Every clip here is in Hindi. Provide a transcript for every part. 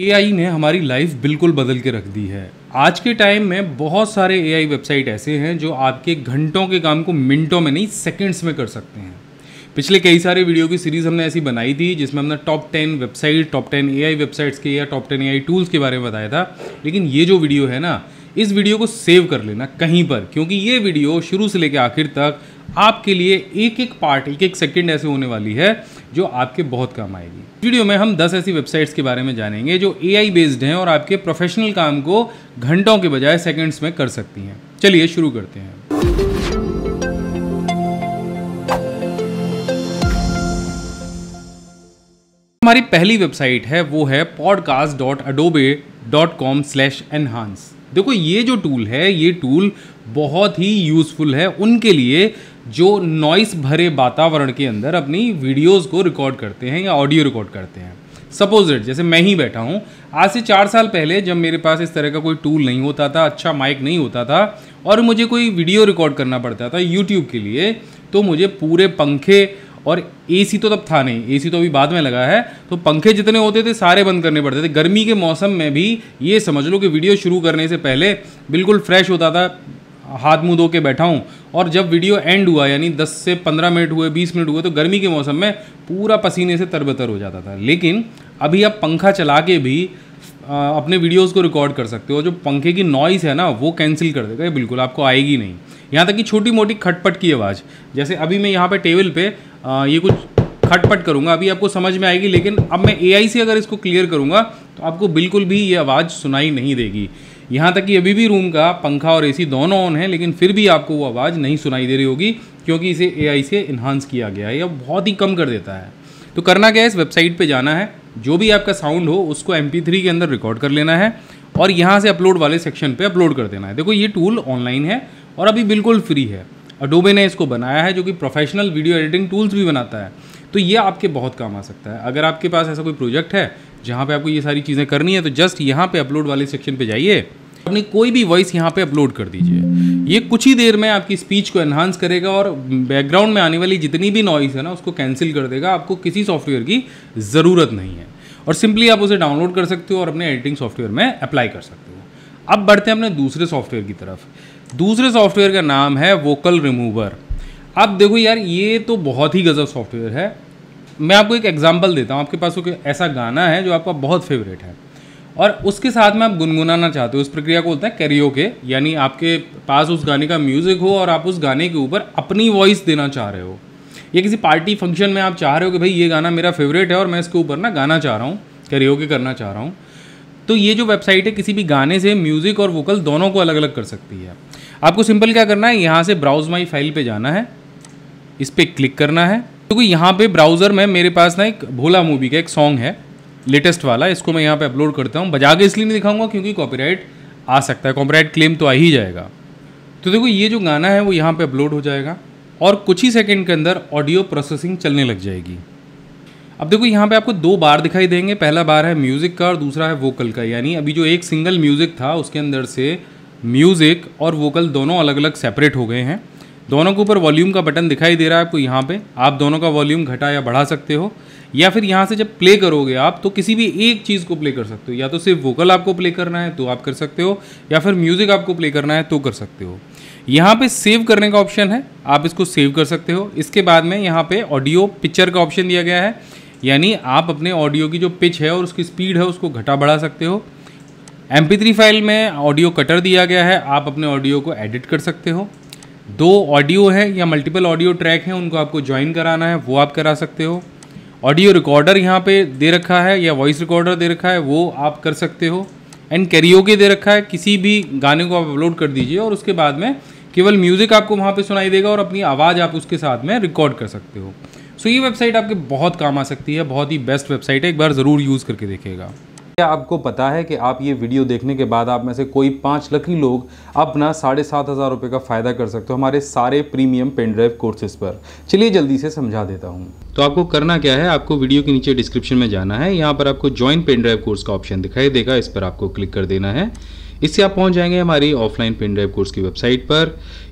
ए ने हमारी लाइफ बिल्कुल बदल के रख दी है आज के टाइम में बहुत सारे ए वेबसाइट ऐसे हैं जो आपके घंटों के काम को मिनटों में नहीं सेकेंड्स में कर सकते हैं पिछले कई सारे वीडियो की सीरीज़ हमने ऐसी बनाई थी जिसमें हमने top ten website top ten a websites के या टॉप टेन ए टूल्स के बारे में बताया था लेकिन ये जो वीडियो है ना इस वीडियो को सेव कर लेना कहीं पर क्योंकि ये वीडियो शुरू से लेकर आखिर तक आपके लिए एक एक पार्ट एक एक सेकेंड ऐसे होने वाली है जो आपके बहुत काम आएगी वीडियो में हम 10 ऐसी वेबसाइट्स के बारे में जानेंगे जो ए बेस्ड हैं और आपके प्रोफेशनल काम को घंटों के बजाय सेकेंड्स में कर सकती हैं चलिए शुरू करते हैं हमारी पहली वेबसाइट है वो है podcast dot Adobe dot com slash enhance देखो ये जो टूल है ये टूल बहुत ही यूज़फुल है उनके लिए जो नॉइस भरे वातावरण के अंदर अपनी वीडियोस को रिकॉर्ड करते हैं या ऑडियो रिकॉर्ड करते हैं सपोज इट जैसे मैं ही बैठा हूँ आज से चार साल पहले जब मेरे पास इस तरह का कोई टूल नहीं होता था अच्छा माइक नहीं होता था और मुझे कोई वीडियो रिकॉर्ड करना पड़ता था यूट्यूब के लिए तो मुझे पूरे पंखे और ए तो तब था नहीं ए तो अभी बाद में लगा है तो पंखे जितने होते थे सारे बंद करने पड़ते थे गर्मी के मौसम में भी ये समझ लो कि वीडियो शुरू करने से पहले बिल्कुल फ्रेश होता था हाथ मुँह धो के बैठा हूँ और जब वीडियो एंड हुआ यानी 10 से 15 मिनट हुए 20 मिनट हुए तो गर्मी के मौसम में पूरा पसीने से तरबतर हो जाता था लेकिन अभी आप पंखा चला के भी आ, अपने वीडियोस को रिकॉर्ड कर सकते हो जो पंखे की नॉइस है ना वो कैंसिल कर देगा बिल्कुल आपको आएगी नहीं यहाँ तक कि छोटी मोटी खटपट की आवाज़ जैसे अभी मैं यहाँ पर टेबल पर ये कुछ खटपट करूँगा अभी आपको समझ में आएगी लेकिन अब मैं ए से अगर इसको क्लियर करूँगा तो आपको बिल्कुल भी ये आवाज़ सुनाई नहीं देगी यहाँ तक कि अभी भी रूम का पंखा और एसी दोनों ऑन है लेकिन फिर भी आपको वो आवाज़ नहीं सुनाई दे रही होगी क्योंकि इसे एआई से इन्हांस किया गया है या बहुत ही कम कर देता है तो करना क्या है इस वेबसाइट पर जाना है जो भी आपका साउंड हो उसको एम के अंदर रिकॉर्ड कर लेना है और यहाँ से अपलोड वाले सेक्शन पर अपलोड कर देना है देखो ये टूल ऑनलाइन है और अभी बिल्कुल फ्री है अडोबे ने इसको बनाया है जो कि प्रोफेशनल वीडियो एडिटिंग टूल्स भी बनाता है तो ये आपके बहुत काम आ सकता है अगर आपके पास ऐसा कोई प्रोजेक्ट है जहाँ पे आपको ये सारी चीज़ें करनी है तो जस्ट यहाँ पे अपलोड वाले सेक्शन पे जाइए अपनी कोई भी वॉइस यहाँ पे अपलोड कर दीजिए ये कुछ ही देर में आपकी स्पीच को एनहांस करेगा और बैकग्राउंड में आने वाली जितनी भी नॉइस है ना उसको कैंसिल कर देगा आपको किसी सॉफ्टवेयर की ज़रूरत नहीं है और सिंपली आप उसे डाउनलोड कर सकते हो और अपने एडिटिंग सॉफ्टवेयर में अप्लाई कर सकते हो अब बढ़ते हैं अपने दूसरे सॉफ्टवेयर की तरफ दूसरे सॉफ्टवेयर का नाम है वोकल रिमूवर अब देखो यार ये तो बहुत ही गज़ब सॉफ्टवेयर है मैं आपको एक एग्जाम्पल देता हूँ आपके पास एक ऐसा गाना है जो आपका बहुत फेवरेट है और उसके साथ में आप गुनगुनाना चाहते हो उस प्रक्रिया को बोलते है कैरियो के यानी आपके पास उस गाने का म्यूज़िक हो और आप उस गाने के ऊपर अपनी वॉइस देना चाह रहे हो या किसी पार्टी फंक्शन में आप चाह रहे हो कि भाई ये गाना मेरा फेवरेट है और मैं इसके ऊपर ना गाना चाह रहा हूँ कैरियो के करना चाह रहा हूँ तो ये जो वेबसाइट है किसी भी गाने से म्यूज़िक और वोकल दोनों को अलग अलग कर सकती है आपको सिंपल क्या करना है यहाँ से ब्राउज़ माई फाइल पर जाना है इस पर क्लिक करना है क्योंकि तो यहाँ पे ब्राउज़र में मेरे पास ना एक भोला मूवी का एक सॉन्ग है लेटेस्ट वाला इसको मैं यहाँ पे अपलोड करता हूँ बजा के इसलिए नहीं दिखाऊंगा क्योंकि कॉपीराइट आ सकता है कॉपीराइट क्लेम तो आ ही जाएगा तो देखो ये जो गाना है वो यहाँ पे अपलोड हो जाएगा और कुछ ही सेकंड के अंदर ऑडियो प्रोसेसिंग चलने लग जाएगी अब देखो यहाँ पे आपको दो बार दिखाई देंगे पहला बार है म्यूज़िक का और दूसरा है वोकल का यानी अभी जो एक सिंगल म्यूज़िक था उसके अंदर से म्यूज़िक और वोकल दोनों अलग अलग सेपरेट हो गए हैं दोनों के ऊपर वॉल्यूम का बटन दिखाई दे रहा है आपको यहाँ पे आप दोनों का वॉल्यूम घटा या बढ़ा सकते हो या फिर यहाँ से जब प्ले करोगे आप तो किसी भी एक चीज़ को प्ले कर सकते हो या तो सिर्फ वोकल आपको प्ले करना है तो आप कर सकते हो या फिर म्यूज़िक आपको प्ले करना है तो कर सकते हो यहाँ पे सेव करने का ऑप्शन है आप इसको सेव कर सकते हो इसके बाद में यहाँ पे ऑडियो पिक्चर का ऑप्शन दिया गया है यानी आप अपने ऑडियो की जो पिच है और उसकी स्पीड है उसको घटा बढ़ा सकते हो एम फाइल में ऑडियो कटर दिया गया है आप अपने ऑडियो को एडिट कर सकते हो दो ऑडियो है या मल्टीपल ऑडियो ट्रैक हैं उनको आपको ज्वाइन कराना है वो आप करा सकते हो ऑडियो रिकॉर्डर यहाँ पे दे रखा है या वॉइस रिकॉर्डर दे रखा है वो आप कर सकते हो एंड कैरियोके दे रखा है किसी भी गाने को आप अपलोड कर दीजिए और उसके बाद में केवल म्यूज़िक आपको वहाँ पे सुनाई देगा और अपनी आवाज़ आप उसके साथ में रिकॉर्ड कर सकते हो सो so, ये वेबसाइट आपके बहुत काम आ सकती है बहुत ही बेस्ट वेबसाइट है एक बार ज़रूर यूज़ करके देखेगा क्या आपको पता है कि आप ये वीडियो देखने के बाद आप में से कोई पाँच लकी लोग अपना साढ़े सात हज़ार रुपये का फ़ायदा कर सकते हो हमारे सारे प्रीमियम पेन ड्राइव कोर्सेज पर चलिए जल्दी से समझा देता हूँ तो आपको करना क्या है आपको वीडियो के नीचे डिस्क्रिप्शन में जाना है यहाँ पर आपको ज्वाइन पेन ड्राइव कोर्स का ऑप्शन दिखाई देगा इस पर आपको क्लिक कर देना है इससे आप पहुंच जाएंगे हमारी ऑफलाइन पेन ड्राइव कोर्स की वेबसाइट पर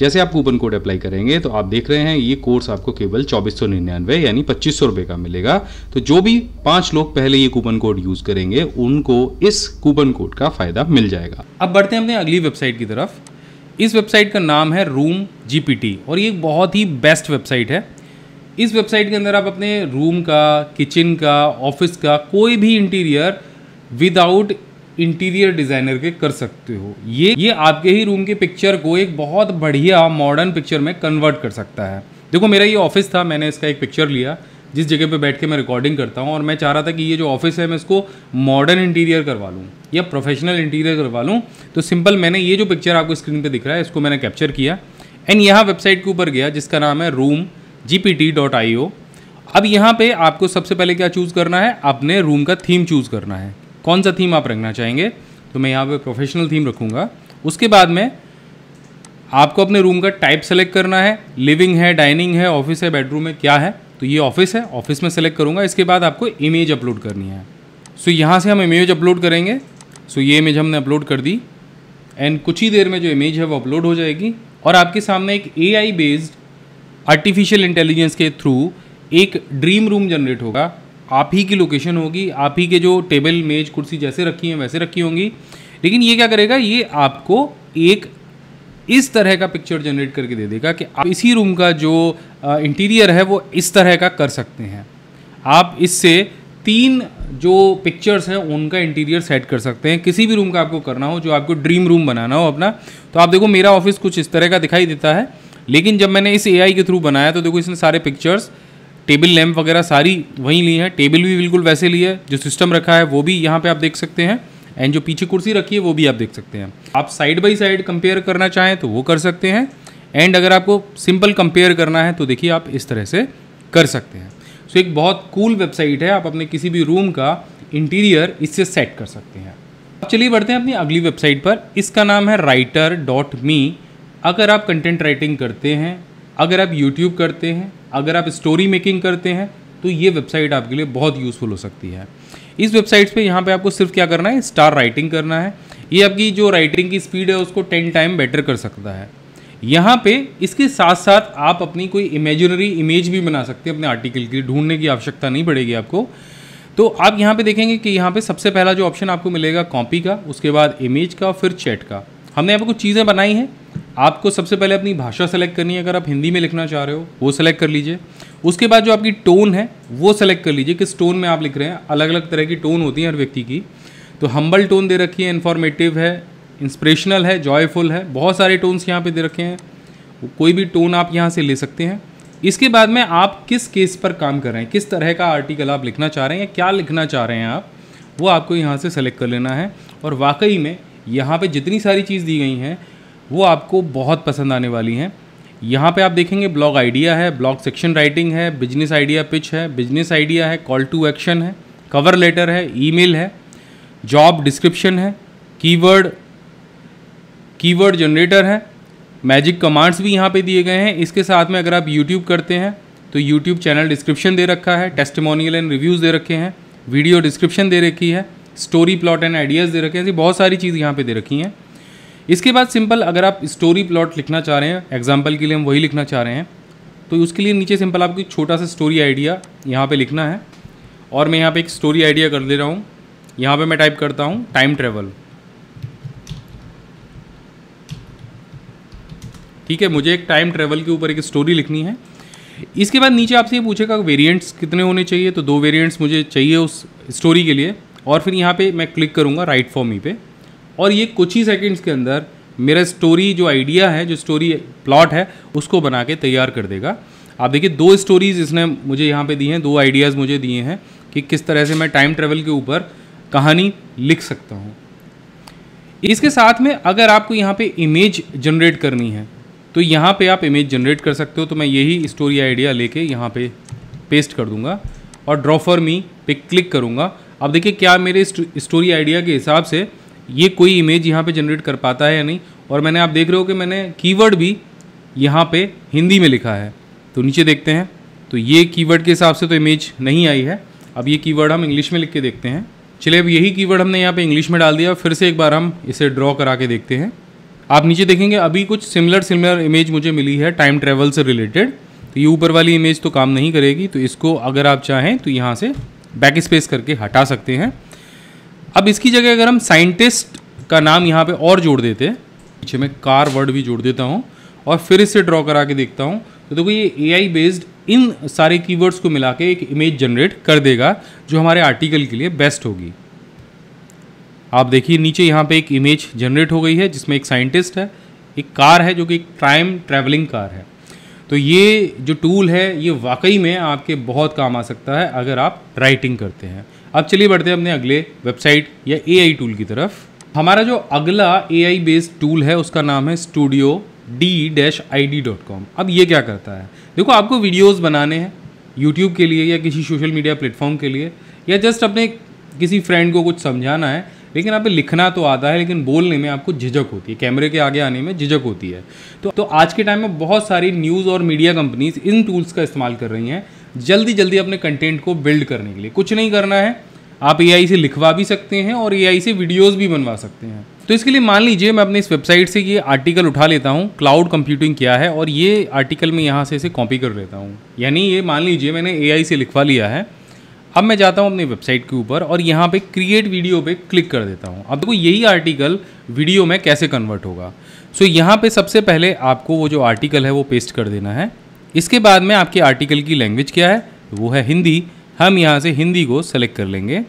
जैसे आप कूपन कोड अप्लाई करेंगे तो आप देख रहे हैं ये कोर्स आपको केवल चौबीस यानी पच्चीस सौ का मिलेगा तो जो भी पांच लोग पहले ये कूपन कोड यूज करेंगे उनको इस कूपन कोड का फायदा मिल जाएगा अब बढ़ते हैं अपने अगली वेबसाइट की तरफ इस वेबसाइट का नाम है रूम जी और ये बहुत ही बेस्ट वेबसाइट है इस वेबसाइट के अंदर आप अपने रूम का किचन का ऑफिस का कोई भी इंटीरियर विदाउट इंटीरियर डिज़ाइनर के कर सकते हो ये ये आपके ही रूम के पिक्चर को एक बहुत बढ़िया मॉडर्न पिक्चर में कन्वर्ट कर सकता है देखो मेरा ये ऑफिस था मैंने इसका एक पिक्चर लिया जिस जगह पे बैठ के मैं रिकॉर्डिंग करता हूँ और मैं चाह रहा था कि ये जो ऑफिस है मैं इसको मॉडर्न इंटीरियर करवा लूँ या प्रोफेशनल इंटीरियर करवा लूँ तो सिंपल मैंने ये जो पिक्चर आपको स्क्रीन पे दिख रहा है इसको मैंने कैप्चर किया एंड यहाँ वेबसाइट के ऊपर गया जिसका नाम है रूम जी अब यहाँ पे आपको सबसे पहले क्या चूज़ करना है अपने रूम का थीम चूज़ करना है कौन सा थीम आप रखना चाहेंगे तो मैं यहाँ पे प्रोफेशनल थीम रखूँगा उसके बाद में आपको अपने रूम का टाइप सेलेक्ट करना है लिविंग है डाइनिंग है ऑफिस है बेडरूम है क्या है तो ये ऑफिस है ऑफिस में सेलेक्ट करूँगा इसके बाद आपको इमेज अपलोड करनी है सो so, यहाँ से हम इमेज अपलोड करेंगे सो so, ये इमेज हमने अपलोड कर दी एंड कुछ ही देर में जो इमेज है वो अपलोड हो जाएगी और आपके सामने एक A I based artificial intelligence के थ्रू एक ड्रीम रूम जनरेट होगा आप ही की लोकेशन होगी आप ही के जो टेबल मेज कुर्सी जैसे रखी हैं वैसे रखी होंगी लेकिन ये क्या करेगा ये आपको एक इस तरह का पिक्चर जनरेट करके दे देगा कि आप इसी रूम का जो इंटीरियर है वो इस तरह का कर सकते हैं आप इससे तीन जो पिक्चर्स हैं उनका इंटीरियर सेट कर सकते हैं किसी भी रूम का आपको करना हो जो आपको ड्रीम रूम बनाना हो अपना तो आप देखो मेरा ऑफिस कुछ इस तरह का दिखाई देता है लेकिन जब मैंने इस एआई के थ्रू बनाया तो देखो इसने सारे पिक्चर्स टेबल लैम्प वगैरह सारी वहीं ली है टेबल भी बिल्कुल वैसे ली है जो सिस्टम रखा है वो भी यहाँ पे आप देख सकते हैं एंड जो पीछे कुर्सी रखी है वो भी आप देख सकते हैं आप साइड बाई साइड कंपेयर करना चाहें तो वो कर सकते हैं एंड अगर आपको सिंपल कंपेयर करना है तो देखिए आप इस तरह से कर सकते हैं सो so, एक बहुत कूल cool वेबसाइट है आप अपने किसी भी रूम का इंटीरियर इससे सेट कर सकते हैं अब चलिए बढ़ते हैं अपनी अगली वेबसाइट पर इसका नाम है राइटर डॉट मी अगर आप कंटेंट राइटिंग करते हैं अगर आप यूट्यूब करते हैं अगर आप स्टोरी मेकिंग करते हैं तो ये वेबसाइट आपके लिए बहुत यूज़फुल हो सकती है इस वेबसाइट्स पे यहाँ पे आपको सिर्फ क्या करना है स्टार राइटिंग करना है ये आपकी जो राइटिंग की स्पीड है उसको टेन टाइम बेटर कर सकता है यहाँ पे इसके साथ साथ आप अपनी कोई इमेजिनरी इमेज भी बना सकते हैं अपने आर्टिकल के लिए ढूंढने की आवश्यकता नहीं पड़ेगी आपको तो आप यहाँ पे देखेंगे कि यहाँ पे सबसे पहला जो ऑप्शन आपको मिलेगा कॉपी का उसके बाद इमेज का फिर चैट का हमने यहाँ पर कुछ चीज़ें बनाई हैं आपको सबसे पहले अपनी भाषा सेलेक्ट करनी है अगर आप हिंदी में लिखना चाह रहे हो वो सेलेक्ट कर लीजिए उसके बाद जो आपकी टोन है वो सेलेक्ट कर लीजिए किस टोन में आप लिख रहे हैं अलग अलग तरह की टोन होती है हर व्यक्ति की तो हम्बल टोन दे रखी है इन्फॉर्मेटिव है इंस्परेशनल है जॉयफुल है बहुत सारे टोन्स यहाँ पर दे रखे हैं कोई भी टोन आप यहाँ से ले सकते हैं इसके बाद में आप किस केस पर काम कर रहे हैं किस तरह का आर्टिकल आप लिखना चाह रहे हैं या क्या लिखना चाह रहे हैं आप वो आपको यहाँ से सेलेक्ट कर लेना है और वाकई में यहाँ पे जितनी सारी चीज़ दी गई हैं वो आपको बहुत पसंद आने वाली हैं यहाँ पे आप देखेंगे ब्लॉग आइडिया है ब्लॉग सेक्शन राइटिंग है बिजनेस आइडिया पिच है बिजनेस आइडिया है कॉल टू एक्शन है कवर लेटर है ईमेल है जॉब डिस्क्रिप्शन है कीवर्ड कीवर्ड जनरेटर है मैजिक कमांड्स भी यहाँ पे दिए गए हैं इसके साथ में अगर आप यूट्यूब करते हैं तो यूट्यूब चैनल डिस्क्रिप्शन दे रखा है टेस्टमोनियल एंड रिव्यूज़ दे रखे हैं वीडियो डिस्क्रिप्शन दे रखी है स्टोरी प्लॉट एंड आइडियाज़ दे रखे हैं ऐसी बहुत सारी चीज़ यहाँ पे दे रखी हैं इसके बाद सिंपल अगर आप स्टोरी प्लॉट लिखना चाह रहे हैं एग्जाम्पल के लिए हम वही लिखना चाह रहे हैं तो उसके लिए नीचे सिंपल आपको एक छोटा सा स्टोरी आइडिया यहाँ पे लिखना है और मैं यहाँ पे एक स्टोरी आइडिया कर दे रहा हूँ यहाँ पे मैं टाइप करता हूँ टाइम ट्रेवल ठीक है मुझे एक टाइम ट्रेवल के ऊपर एक स्टोरी लिखनी है इसके बाद नीचे आपसे ये पूछेगा वेरिएंट्स कितने होने चाहिए तो दो वेरिएंट्स मुझे चाहिए उस स्टोरी के लिए और फिर यहाँ पे मैं क्लिक करूँगा राइट फॉर्म ही पे और ये कुछ ही सेकंड्स के अंदर मेरा स्टोरी जो आइडिया है जो स्टोरी प्लॉट है उसको बना के तैयार कर देगा आप देखिए दो स्टोरीज़ इसने मुझे यहाँ पे दी हैं दो आइडियाज़ मुझे दिए हैं कि किस तरह से मैं टाइम ट्रेवल के ऊपर कहानी लिख सकता हूँ इसके साथ में अगर आपको यहाँ पे इमेज जनरेट करनी है तो यहाँ पे आप इमेज जनरेट कर सकते हो तो मैं यही स्टोरी आइडिया लेके यहाँ पे पेस्ट कर दूँगा और ड्रॉ फॉर मी पे क्लिक करूँगा अब देखिए क्या मेरे स्टोरी आइडिया के हिसाब से ये कोई इमेज यहाँ पे जनरेट कर पाता है या नहीं और मैंने आप देख रहे हो कि मैंने कीवर्ड भी यहाँ पे हिंदी में लिखा है तो नीचे देखते हैं तो ये कीवर्ड के हिसाब से तो इमेज नहीं आई है अब ये कीवर्ड हम इंग्लिश में लिख के देखते हैं चलिए अब यही कीवर्ड हमने यहाँ पे इंग्लिश में डाल दिया फिर से एक बार हम इसे ड्रॉ करा के देखते हैं आप नीचे देखेंगे अभी कुछ सिमिलर सिमिलर इमेज मुझे मिली है टाइम ट्रेवल से रिलेटेड तो ये ऊपर वाली इमेज तो काम नहीं करेगी तो इसको अगर आप चाहें तो यहाँ से बैक स्पेस करके हटा सकते हैं अब इसकी जगह अगर हम साइंटिस्ट का नाम यहाँ पे और जोड़ देते पीछे मैं कार वर्ड भी जोड़ देता हूँ और फिर इसे ड्रॉ करा के देखता हूँ तो देखो ये ए बेस्ड इन सारे कीवर्ड्स को मिला के एक इमेज जनरेट कर देगा जो हमारे आर्टिकल के लिए बेस्ट होगी आप देखिए नीचे यहाँ पे एक इमेज जनरेट हो गई है जिसमें एक साइंटिस्ट है एक कार है जो कि एक टाइम ट्रैवलिंग कार है तो ये जो टूल है ये वाकई में आपके बहुत काम आ सकता है अगर आप राइटिंग करते हैं अब चलिए बढ़ते हैं अपने अगले वेबसाइट या ए टूल की तरफ हमारा जो अगला ए बेस्ड टूल है उसका नाम है studio D dash I D dot com अब ये क्या करता है देखो आपको वीडियोज़ बनाने हैं यूट्यूब के लिए या किसी सोशल मीडिया प्लेटफॉर्म के लिए या जस्ट अपने किसी फ्रेंड को कुछ समझाना है लेकिन आप लिखना तो आता है लेकिन बोलने में आपको झिझक होती है कैमरे के आगे आने में झिझक होती है तो तो आज के टाइम में बहुत सारी न्यूज़ और मीडिया कंपनीज इन टूल्स का इस्तेमाल कर रही हैं जल्दी जल्दी अपने कंटेंट को बिल्ड करने के लिए कुछ नहीं करना है आप ए से लिखवा भी सकते हैं और ए से वीडियोज़ भी बनवा सकते हैं तो इसके लिए मान लीजिए मैं अपने इस वेबसाइट से ये आर्टिकल उठा लेता हूँ क्लाउड कंप्यूटिंग क्या है और ये आर्टिकल मैं यहाँ से इसे कॉपी कर लेता हूँ यानी ये मान लीजिए मैंने ए से लिखवा लिया है अब मैं जाता हूँ अपनी वेबसाइट के ऊपर और यहाँ पे क्रिएट वीडियो पे क्लिक कर देता हूँ अब देखो यही आर्टिकल वीडियो में कैसे कन्वर्ट होगा सो यहाँ पे सबसे पहले आपको वो जो आर्टिकल है वो पेस्ट कर देना है इसके बाद में आपके आर्टिकल की लैंग्वेज क्या है वो है हिंदी हम यहाँ से हिंदी को सेलेक्ट कर लेंगे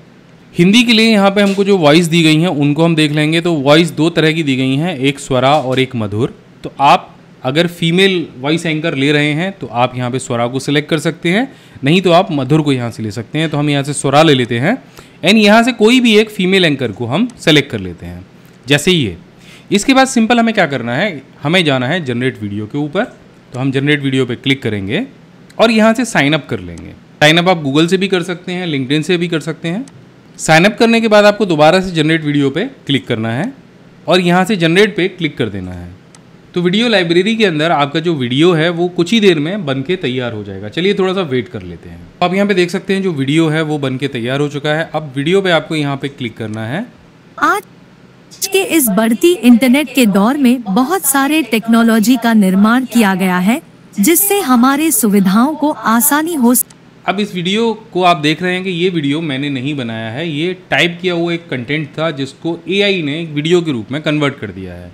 हिंदी के लिए यहाँ पे हमको जो वॉइस दी गई हैं उनको हम देख लेंगे तो वॉइस दो तरह की दी गई हैं एक स्वरा और एक मधुर तो आप अगर फीमेल वॉइस एंकर ले रहे हैं तो आप यहाँ पे स्वरा को सिलेक्ट कर सकते हैं नहीं तो आप मधुर को यहाँ से ले सकते हैं तो हम यहाँ से स्वरा ले लेते हैं एंड यहाँ से कोई भी एक फीमेल एंकर को हम सेलेक्ट कर लेते हैं जैसे ही है इसके बाद सिंपल हमें क्या करना है हमें जाना है जनरेट वीडियो के ऊपर तो हम जनरेट वीडियो पे क्लिक करेंगे और यहाँ से साइन अप कर लेंगे साइन अप आप गूगल से भी कर सकते हैं लिंकडिन से भी कर सकते हैं साइन अप करने के बाद आपको दोबारा से जनरेट वीडियो पे क्लिक करना है और यहाँ से जनरेट पे क्लिक कर देना है तो वीडियो लाइब्रेरी के अंदर आपका जो वीडियो है वो कुछ ही देर में बन के तैयार हो जाएगा चलिए थोड़ा सा वेट कर लेते हैं आप यहाँ पे देख सकते हैं जो वीडियो है वो बन के तैयार हो चुका है अब वीडियो पे आपको यहाँ पे क्लिक करना है आज के इस बढ़ती इंटरनेट के दौर में बहुत सारे टेक्नोलॉजी का निर्माण किया गया है जिससे हमारे सुविधाओं को आसानी हो अब इस वीडियो को आप देख रहे हैं कि ये वीडियो मैंने नहीं बनाया है ये टाइप किया हुआ एक कंटेंट था जिसको ए ने एक वीडियो के रूप में कन्वर्ट कर दिया है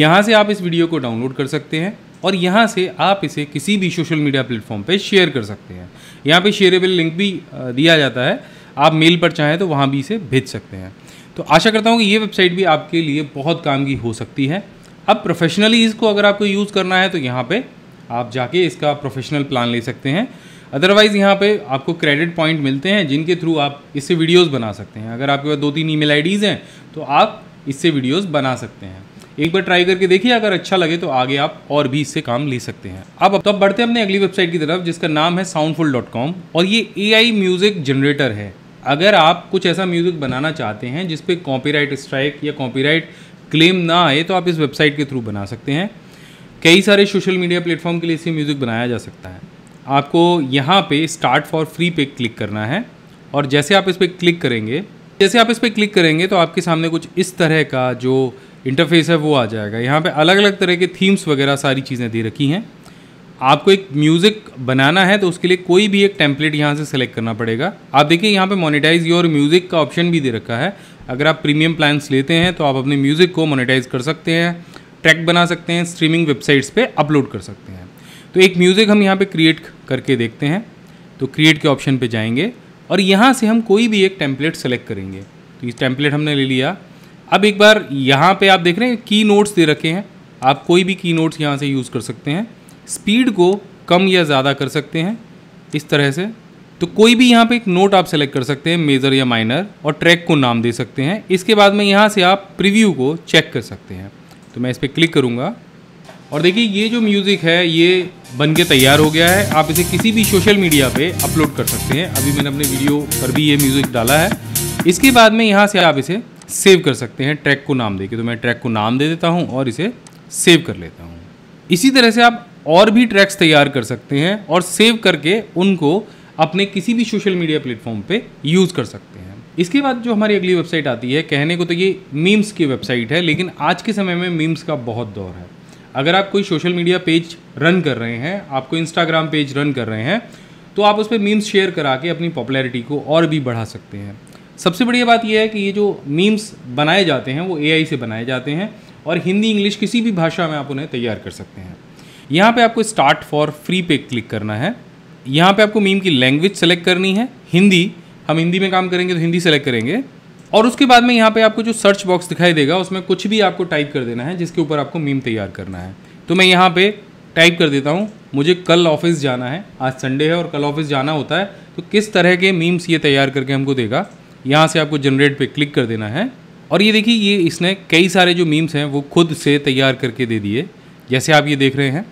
यहाँ से आप इस वीडियो को डाउनलोड कर सकते हैं और यहाँ से आप इसे किसी भी सोशल मीडिया प्लेटफॉर्म पे शेयर कर सकते हैं यहाँ पे शेयरेबल लिंक भी दिया जाता है आप मेल पर चाहें तो वहाँ भी इसे भेज सकते हैं तो आशा करता हूँ कि ये वेबसाइट भी आपके लिए बहुत काम की हो सकती है अब प्रोफेशनली इसको अगर आपको यूज़ करना है तो यहाँ पे आप जाके इसका प्रोफेशनल प्लान ले सकते हैं अदरवाइज़ यहाँ पे आपको क्रेडिट पॉइंट मिलते हैं जिनके थ्रू आप इससे वीडियोस बना सकते हैं अगर आपके पास दो तीन ईमेल आईडीज़ हैं तो आप इससे वीडियोस बना सकते हैं एक बार ट्राई करके देखिए अगर अच्छा लगे तो आगे आप और भी इससे काम ले सकते हैं अब तो अब बढ़ते हैं अपने अगली वेबसाइट की तरफ जिसका नाम है साउंडफुल और ये ए म्यूज़िक जनरेटर है अगर आप कुछ ऐसा म्यूज़िक बनाना चाहते हैं जिस पे कॉपीराइट स्ट्राइक या कॉपीराइट क्लेम ना आए तो आप इस वेबसाइट के थ्रू बना सकते हैं कई सारे सोशल मीडिया प्लेटफॉर्म के लिए इसे म्यूज़िक बनाया जा सकता है आपको यहाँ पे स्टार्ट फॉर फ्री पे क्लिक करना है और जैसे आप इस पर क्लिक करेंगे जैसे आप इस पर क्लिक करेंगे तो आपके सामने कुछ इस तरह का जो इंटरफेस है वो आ जाएगा यहाँ पे अलग अलग तरह के थीम्स वगैरह सारी चीज़ें दे रखी हैं आपको एक म्यूज़िक बनाना है तो उसके लिए कोई भी एक टेम्पलेट यहाँ से सेलेक्ट करना पड़ेगा आप देखिए यहाँ पे मोनेटाइज योर म्यूज़िक का ऑप्शन भी दे रखा है अगर आप प्रीमियम प्लान्स लेते हैं तो आप अपने म्यूज़िक को मोनेटाइज कर सकते हैं ट्रैक बना सकते हैं स्ट्रीमिंग वेबसाइट्स पर अपलोड कर सकते हैं तो एक म्यूज़िक हम यहाँ पर क्रिएट करके देखते हैं तो क्रिएट के ऑप्शन पर जाएंगे और यहाँ से हम कोई भी एक टेम्पलेट सेलेक्ट करेंगे तो इस टेम्पलेट हमने ले लिया अब एक बार यहाँ पर आप देख रहे हैं की नोट्स दे रखे हैं आप कोई भी की नोट्स यहाँ से यूज़ कर सकते हैं स्पीड को कम या ज़्यादा कर सकते हैं इस तरह से तो कोई भी यहाँ पे एक नोट आप सेलेक्ट कर सकते हैं मेजर या माइनर और ट्रैक को नाम दे सकते हैं इसके बाद में यहाँ से आप प्रीव्यू को चेक कर सकते हैं तो मैं इस पर क्लिक करूँगा और देखिए ये जो म्यूज़िक है ये बन के तैयार हो गया है आप इसे किसी भी सोशल मीडिया पे अपलोड कर सकते हैं अभी मैंने अपने वीडियो पर भी ये म्यूज़िक डाला है इसके बाद में यहाँ से आप इसे सेव कर सकते हैं ट्रैक को नाम दे के तो मैं ट्रैक को नाम दे देता हूँ और इसे सेव कर लेता हूँ इसी तरह से आप और भी ट्रैक्स तैयार कर सकते हैं और सेव करके उनको अपने किसी भी सोशल मीडिया प्लेटफॉर्म पे यूज़ कर सकते हैं इसके बाद जो हमारी अगली वेबसाइट आती है कहने को तो ये मीम्स की वेबसाइट है लेकिन आज के समय में मीम्स का बहुत दौर है अगर आप कोई सोशल मीडिया पेज रन कर रहे हैं आप कोई इंस्टाग्राम पेज रन कर रहे हैं तो आप उस पर मीम्स शेयर करा के अपनी पॉपुलैरिटी को और भी बढ़ा सकते हैं सबसे बढ़िया बात यह है कि ये जो मीम्स बनाए जाते हैं वो ए से बनाए जाते हैं और हिंदी इंग्लिश किसी भी भाषा में आप उन्हें तैयार कर सकते हैं यहाँ पे आपको स्टार्ट फॉर फ्री पे क्लिक करना है यहाँ पे आपको मीम की लैंग्वेज सेलेक्ट करनी है हिंदी हम हिंदी में काम करेंगे तो हिंदी सेलेक्ट करेंगे और उसके बाद में यहाँ पे आपको जो सर्च बॉक्स दिखाई देगा उसमें कुछ भी आपको टाइप कर देना है जिसके ऊपर आपको मीम तैयार करना है तो मैं यहाँ पे टाइप कर देता हूँ मुझे कल ऑफिस जाना है आज संडे है और कल ऑफिस जाना होता है तो किस तरह के मीम्स ये तैयार करके हमको देगा यहाँ से आपको जनरेट पे क्लिक कर देना है और ये देखिए ये इसने कई सारे जो मीम्स हैं वो खुद से तैयार करके दे दिए जैसे आप ये देख रहे हैं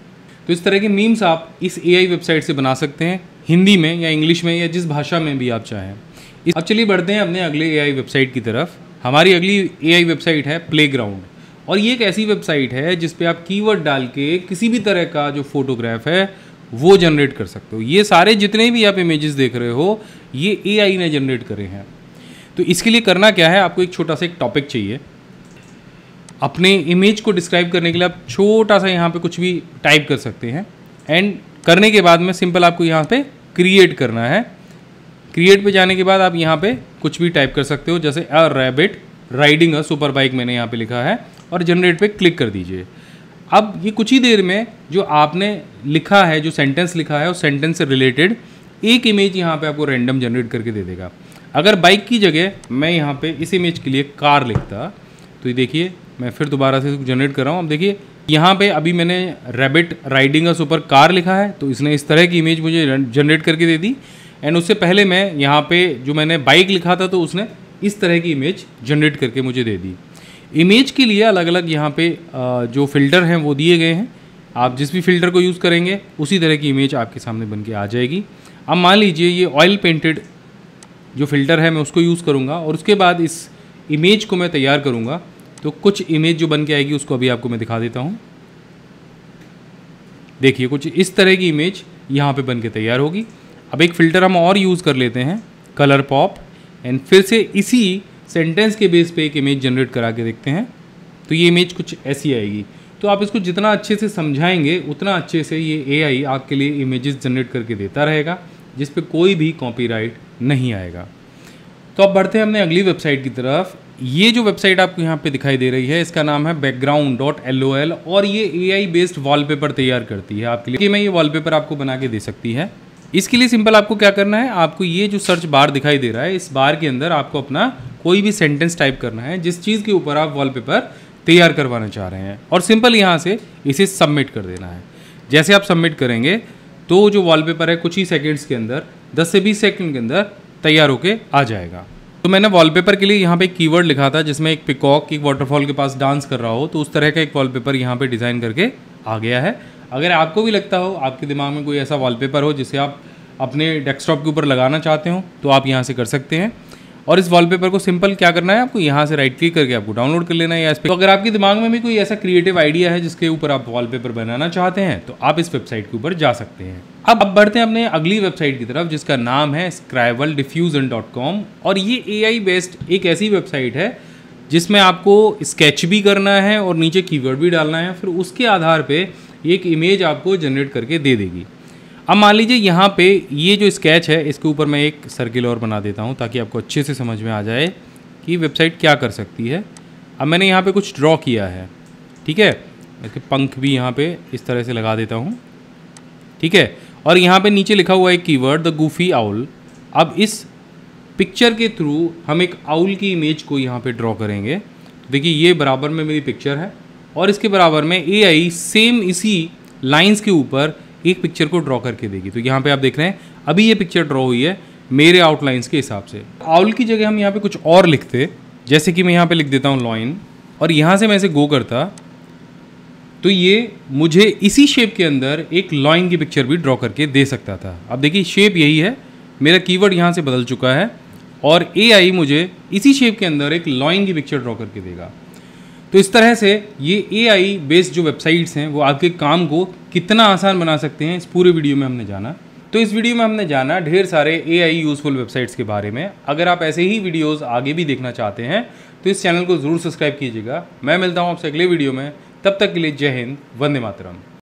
तो इस तरह के मीम्स आप इस ए वेबसाइट से बना सकते हैं हिंदी में या इंग्लिश में या जिस भाषा में भी आप चाहें अब चलिए बढ़ते हैं अपने अगले ए वेबसाइट की तरफ हमारी अगली ए वेबसाइट है प्ले और ये एक ऐसी वेबसाइट है जिस पे आप कीवर्ड डाल के किसी भी तरह का जो फोटोग्राफ है वो जनरेट कर सकते हो ये सारे जितने भी आप इमेजेस देख रहे हो ये एआई ने जनरेट करे हैं तो इसके लिए करना क्या है आपको एक छोटा सा एक टॉपिक चाहिए अपने इमेज को डिस्क्राइब करने के लिए आप छोटा सा यहाँ पे कुछ भी टाइप कर सकते हैं एंड करने के बाद में सिंपल आपको यहाँ पे क्रिएट करना है क्रिएट पे जाने के बाद आप यहाँ पे कुछ भी टाइप कर सकते हो जैसे a rabbit riding a super bike मैंने यहाँ पे लिखा है और जनरेट पे क्लिक कर दीजिए अब ये कुछ ही देर में जो आपने लिखा है जो सेंटेंस लिखा है उस सेंटेंस से रिलेटेड एक इमेज यहाँ पे आपको रैंडम जनरेट करके दे देगा अगर बाइक की जगह मैं यहाँ पे इस इमेज के लिए कार लिखता तो ये देखिए मैं फिर दोबारा से जनरेट कर रहा हूँ अब देखिए यहाँ पे अभी मैंने रैबिट राइडिंग सुपर कार लिखा है तो इसने इस तरह की इमेज मुझे जनरेट करके दे दी एंड उससे पहले मैं यहाँ पे जो मैंने बाइक लिखा था तो उसने इस तरह की इमेज जनरेट करके मुझे दे दी इमेज के लिए अलग अलग यहाँ पे जो फ़िल्टर हैं वो दिए गए हैं आप जिस भी फ़िल्टर को यूज़ करेंगे उसी तरह की इमेज आपके सामने बन के आ जाएगी अब मान लीजिए ये ऑयल पेंटेड जो फ़िल्टर है मैं उसको यूज़ करूँगा और उसके बाद इस इमेज को मैं तैयार करूँगा तो कुछ इमेज जो बन के आएगी उसको अभी आपको मैं दिखा देता हूँ देखिए कुछ इस तरह की इमेज यहाँ पे बन के तैयार होगी अब एक फ़िल्टर हम और यूज़ कर लेते हैं कलर पॉप एंड फिर से इसी सेंटेंस के बेस पे एक इमेज जनरेट करा के देखते हैं तो ये इमेज कुछ ऐसी आएगी तो आप इसको जितना अच्छे से समझाएंगे उतना अच्छे से ये एआई आपके लिए इमेजेस जनरेट करके देता रहेगा जिस पे कोई भी कॉपीराइट नहीं आएगा तो अब बढ़ते हैं हमने अगली वेबसाइट की तरफ ये जो वेबसाइट आपको यहाँ पे दिखाई दे रही है इसका नाम है background dot L O L और ये ए आई बेस्ड वॉलपेपर तैयार करती है आपके लिए कि मैं ये वॉलपेपर आपको बना के दे सकती है इसके लिए सिंपल आपको क्या करना है आपको ये जो सर्च बार दिखाई दे रहा है इस बार के अंदर आपको अपना कोई भी सेंटेंस टाइप करना है जिस चीज़ के ऊपर आप वॉलपेपर तैयार करवाना चाह रहे हैं और सिंपल यहाँ से इसे सबमिट कर देना है जैसे आप सबमिट करेंगे तो जो पेपर है कुछ ही सेकेंड्स के अंदर दस से बीस सेकेंड के अंदर तैयार होके आ जाएगा तो मैंने वॉलपेपर के लिए यहाँ पे एक कीवर्ड लिखा था जिसमें एक पिकॉक एक वाटरफॉल के पास डांस कर रहा हो तो उस तरह का एक वॉलपेपर यहाँ पे डिज़ाइन करके आ गया है अगर आपको भी लगता हो आपके दिमाग में कोई ऐसा वॉलपेपर हो जिसे आप अपने डेस्कटॉप के ऊपर लगाना चाहते हो तो आप यहाँ से कर सकते हैं और इस वॉलपेपर को सिंपल क्या करना है आपको यहाँ से राइट क्लिक करके आपको डाउनलोड कर लेना है इस पर तो अगर आपके दिमाग में भी कोई ऐसा क्रिएटिव आइडिया है जिसके ऊपर आप वॉलपेपर बनाना चाहते हैं तो आप इस वेबसाइट के ऊपर जा सकते हैं अब अब बढ़ते हैं अपने अगली वेबसाइट की तरफ जिसका नाम है स्क्राइवल डिफ्यूजन डॉट कॉम और ये ए आई बेस्ड एक ऐसी वेबसाइट है जिसमें आपको स्केच भी करना है और नीचे कीवर्ड भी डालना है फिर उसके आधार पर एक इमेज आपको जनरेट करके दे देगी अब मान लीजिए यहाँ पे ये जो स्केच है इसके ऊपर मैं एक सर्किल और बना देता हूँ ताकि आपको अच्छे से समझ में आ जाए कि वेबसाइट क्या कर सकती है अब मैंने यहाँ पे कुछ ड्रॉ किया है ठीक है इसके पंख भी यहाँ पे इस तरह से लगा देता हूँ ठीक है और यहाँ पे नीचे लिखा हुआ है कीवर्ड द गूफी आउल अब इस पिक्चर के थ्रू हम एक आउल की इमेज को यहाँ पर ड्रॉ करेंगे तो देखिए ये बराबर में मेरी पिक्चर है और इसके बराबर में ए सेम इसी लाइन्स के ऊपर एक पिक्चर को ड्रॉ करके देगी तो यहाँ पे आप देख रहे हैं अभी ये पिक्चर ड्रॉ हुई है मेरे आउटलाइंस के हिसाब से आउल की जगह हम यहाँ पे कुछ और लिखते जैसे कि मैं यहाँ पे लिख देता हूँ लॉइन और यहाँ से मैं इसे गो करता तो ये मुझे इसी शेप के अंदर एक लॉइन की पिक्चर भी ड्रॉ करके दे सकता था अब देखिए शेप यही है मेरा कीवर्ड यहाँ से बदल चुका है और ए मुझे इसी शेप के अंदर एक लॉइन की पिक्चर ड्रॉ करके देगा तो इस तरह से ये ए आई बेस्ड जो वेबसाइट्स हैं वो आपके काम को कितना आसान बना सकते हैं इस पूरे वीडियो में हमने जाना तो इस वीडियो में हमने जाना ढेर सारे ए आई यूज़फुल वेबसाइट्स के बारे में अगर आप ऐसे ही वीडियोज़ आगे भी देखना चाहते हैं तो इस चैनल को ज़रूर सब्सक्राइब कीजिएगा मैं मिलता हूँ आपसे अगले वीडियो में तब तक के लिए जय हिंद वंदे मातरम